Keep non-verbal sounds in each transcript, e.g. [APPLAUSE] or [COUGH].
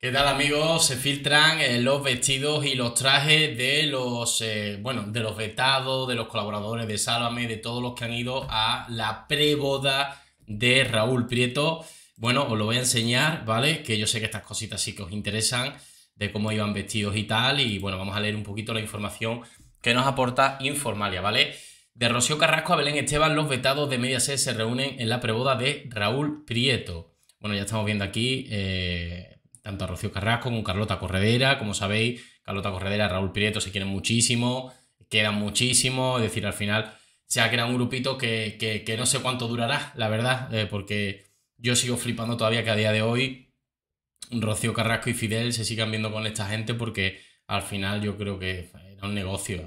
¿Qué tal amigos? Se filtran eh, los vestidos y los trajes de los, eh, bueno, de los vetados, de los colaboradores de Sálvame, de todos los que han ido a la preboda de Raúl Prieto. Bueno, os lo voy a enseñar, ¿vale? Que yo sé que estas cositas sí que os interesan, de cómo iban vestidos y tal. Y bueno, vamos a leer un poquito la información que nos aporta Informalia, ¿vale? De Rocío Carrasco a Belén Esteban, los vetados de Mediaset se reúnen en la preboda de Raúl Prieto. Bueno, ya estamos viendo aquí... Eh, tanto a Rocío Carrasco como a Carlota Corredera. Como sabéis, Carlota Corredera, Raúl Pireto se quieren muchísimo, quedan muchísimo, es decir, al final se ha creado un grupito que, no sé cuánto durará, la verdad, eh, porque yo sigo flipando todavía que a día de hoy Rocío Carrasco y Fidel se sigan viendo con esta gente porque al final yo creo que era un negocio.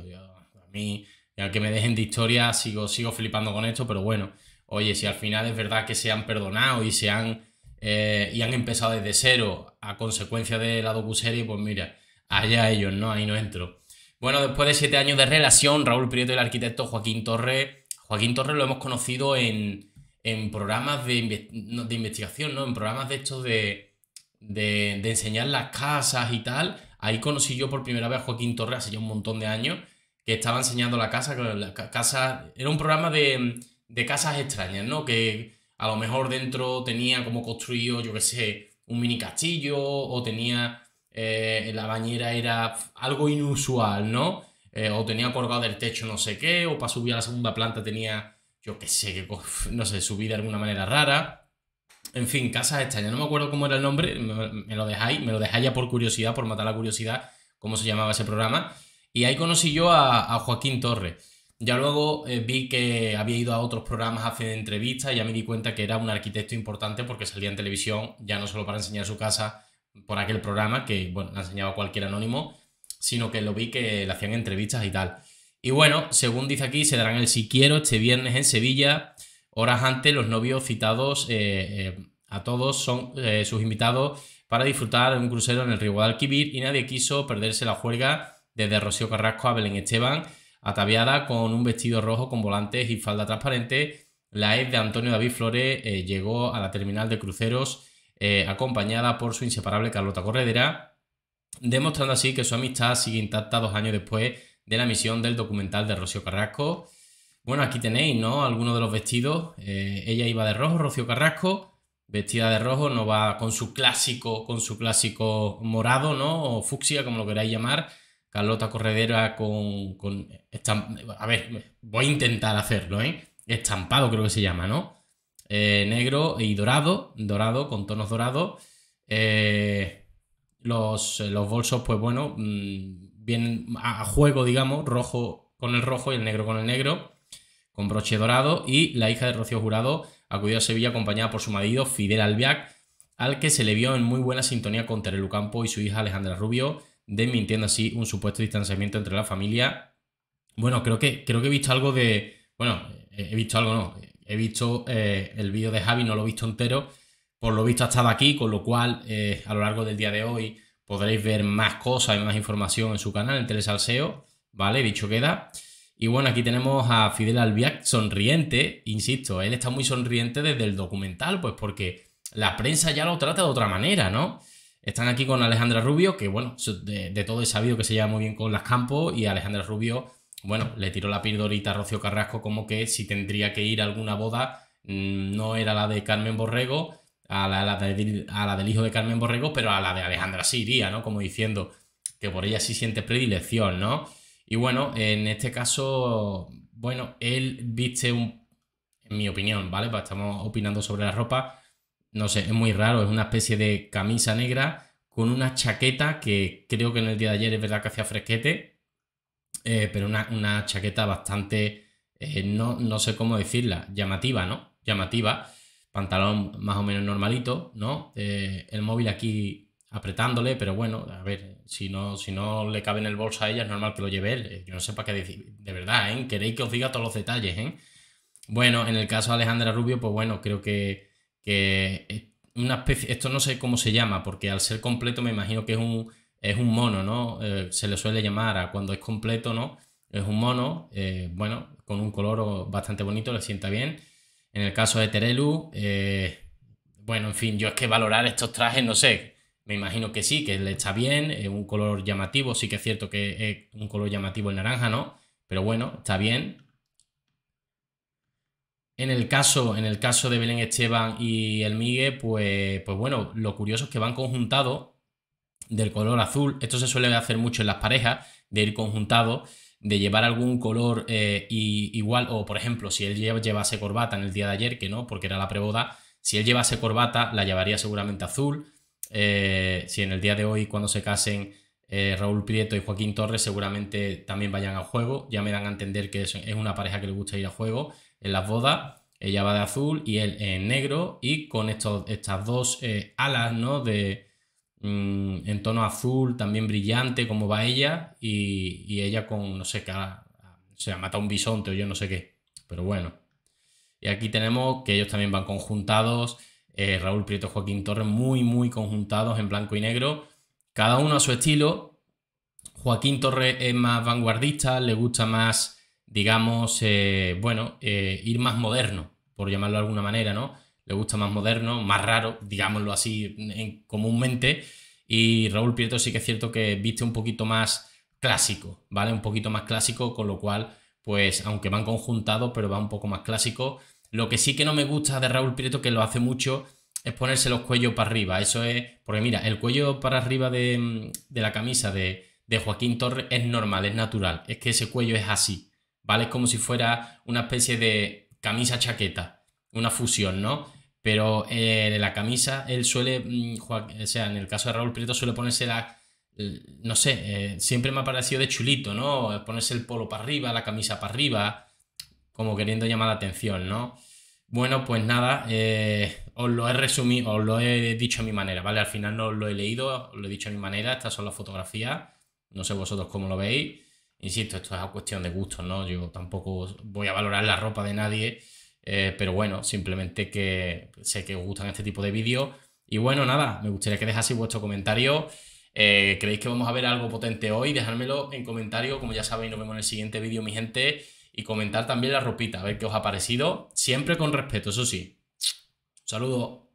a mí, ya que me dejen de historia, sigo, sigo flipando con esto, pero bueno, oye, si al final es verdad que se han perdonado y se han eh, y han empezado desde cero a consecuencia de la docuserie, pues mira, allá ellos, ¿no? Ahí no entro. Bueno, después de siete años de relación, Raúl Prieto y el arquitecto Joaquín Torres, Joaquín Torres lo hemos conocido en, programas de, investigación, ¿no? En programas de estos de, enseñar las casas y tal. Ahí conocí yo por primera vez a Joaquín Torres hace ya un montón de años, que estaba enseñando la casa, la casa era un programa de, de casas extrañas, ¿no? Que a lo mejor dentro tenía como construido, yo qué sé, un mini castillo o tenía eh, la bañera era algo inusual, ¿no? Eh, o tenía colgado del techo no sé qué, o para subir a la segunda planta tenía, yo qué sé, que, [LAUGHS] no sé, subí de alguna manera rara. En fin, casas extrañas, no me acuerdo cómo era el nombre, me, lo dejáis, me lo dejáis ya por curiosidad, por matar la curiosidad, cómo se llamaba ese programa. Y ahí conocí yo a, a Joaquín Torres. Ya luego eh, vi que había ido a otros programas a hacer entrevistas y ya me di cuenta que era un arquitecto importante porque salía en televisión, ya no solo para enseñar su casa por aquel programa, que bueno, enseñaba cualquier anónimo, sino que lo vi que le hacían entrevistas y tal. Y bueno, según dice aquí, se darán el si quiero este viernes en Sevilla. Horas antes, los novios citados eh, eh, a todos son sus invitados para disfrutar un crucero en el río Guadalquivir y nadie quiso perderse la juerga desde Rocío Carrasco a Belén Esteban ataviada con un vestido rojo con volantes y falda transparente. La ex de Antonio David Flores eh, llegó a la terminal de cruceros eh, acompañada por su inseparable Carlota Corredera, demostrando así que su amistad sigue intacta dos años después de la emisión del documental de Rocío Carrasco. Bueno, aquí tenéis, ¿no? Algunos de los vestidos. Eh, ella iba de rojo, Rocío Carrasco, vestida de rojo, no va con su clásico, con su clásico morado, ¿no? O fucsia, como lo queráis llamar. Carlota Corredera con, con a ver, voy a intentar hacerlo, ¿eh? Estampado creo que se llama, ¿no? Eh, negro y dorado, dorado con tonos dorados. Eh, los, los, bolsos, pues bueno, bien mm, vienen a, juego, digamos, rojo con el rojo y el negro con el negro, con broche dorado. Y la hija de Rocío Jurado acudió a Sevilla acompañada por su marido Fidel Albiac, al que se le vio en muy buena sintonía con Terelu Campo y su hija Alejandra Rubio desmintiendo así un supuesto distanciamiento entre la familia. Bueno, creo que, creo que he visto algo de... Bueno, he visto algo, no. He visto eh, el vídeo de Javi, no lo he visto entero. Por lo visto ha estado aquí, con lo cual eh, a lo largo del día de hoy podréis ver más cosas y más información en su canal, en Telesalseo. ¿Vale? Dicho queda. Y bueno, aquí tenemos a Fidel Albiac sonriente, insisto, él está muy sonriente desde el documental, pues porque la prensa ya lo trata de otra manera, ¿no? Están aquí con Alejandra Rubio, que bueno, de, todo he sabido que se lleva muy bien con las Campos y Alejandra Rubio, bueno, le tiró la pildorita a Rocío Carrasco como que si tendría que ir a alguna boda mm, no era la de Carmen Borrego, a la, del hijo de Carmen Borrego, pero a la de Alejandra sí iría, ¿no? Como diciendo que por ella sí siente predilección, ¿no? Y bueno, en este caso, bueno, él viste un, en mi opinión, ¿vale? Pues estamos opinando sobre la ropa, no sé, es muy raro, es una especie de camisa negra con una chaqueta que creo que en el día de ayer es verdad que hacía fresquete, eh, pero una, chaqueta bastante, eh, no, no, sé cómo decirla, llamativa, ¿no? Llamativa, pantalón más o menos normalito, ¿no? Eh, el móvil aquí apretándole, pero bueno, a ver, si no, si no le cabe en el bolso a ella es normal que lo lleve él, yo no sé para qué decir, de verdad, ¿eh? Queréis que os diga todos los detalles, ¿eh? Bueno, en el caso de Alejandra Rubio, pues bueno, creo que que una especie, esto no sé cómo se llama, porque al ser completo me imagino que es un, es un mono, ¿no? Eh, se le suele llamar a cuando es completo, ¿no? Es un mono, eh, bueno, con un color bastante bonito, le sienta bien. En el caso de Terelu, eh, bueno, en fin, yo es que valorar estos trajes, no sé, me imagino que sí, que le está bien, es un color llamativo, sí que es cierto que es un color llamativo el naranja, ¿no? Pero bueno, está bien, en el caso, en el caso de Belén Esteban y el Migue, pues, pues bueno, lo curioso es que van conjuntados del color azul. Esto se suele hacer mucho en las parejas, de ir conjuntado, de llevar algún color eh, igual, o por ejemplo, si él llevase corbata en el día de ayer, que no, porque era la preboda, si él llevase corbata, la llevaría seguramente azul. Eh, si en el día de hoy, cuando se casen, eh, Raúl Prieto y Joaquín Torres seguramente también vayan al juego. Ya me dan a entender que es, una pareja que le gusta ir al juego en las bodas. Ella va de azul y él en negro. Y con estos, estas dos eh, alas, ¿no? De, mm, en tono azul, también brillante, como va ella. Y, ella con, no sé, qué se ha matado un bisonte o yo no sé qué. Pero bueno. Y aquí tenemos que ellos también van conjuntados. Eh, Raúl Prieto, y Joaquín Torres, muy, muy conjuntados en blanco y negro. Cada uno a su estilo. Joaquín Torres es más vanguardista, le gusta más, digamos, eh, bueno, eh, ir más moderno, por llamarlo de alguna manera, ¿no? Le gusta más moderno, más raro, digámoslo así comúnmente. Y Raúl Prieto sí que es cierto que viste un poquito más clásico, ¿vale? Un poquito más clásico, con lo cual, pues, aunque van conjuntados, pero va un poco más clásico. Lo que sí que no me gusta de Raúl Prieto, que lo hace mucho, es ponerse los cuellos para arriba. Eso es. Porque mira, el cuello para arriba de, la camisa de, Joaquín Torres es normal, es natural. Es que ese cuello es así, ¿vale? Es como si fuera una especie de camisa-chaqueta, una fusión, ¿no? Pero eh, la camisa, él suele. Mm, o sea, en el caso de Raúl Prieto, suele ponerse la. No sé, eh, siempre me ha parecido de chulito, ¿no? Ponerse el polo para arriba, la camisa para arriba, como queriendo llamar la atención, ¿no? Bueno, pues nada, eh, os lo he resumido, os lo he dicho a mi manera, ¿vale? Al final no os lo he leído, os lo he dicho a mi manera, estas son las fotografías, no sé vosotros cómo lo veis. Insisto, esto es cuestión de gustos, ¿no? Yo tampoco voy a valorar la ropa de nadie, eh, pero bueno, simplemente que sé que os gustan este tipo de vídeos. Y bueno, nada, me gustaría que dejaseis vuestro comentario. Eh, ¿Creéis que vamos a ver algo potente hoy? Dejármelo en comentario, como ya sabéis, nos vemos en el siguiente vídeo, mi gente y comentar también la ropita, a ver qué os ha parecido, siempre con respeto, eso sí. saludo.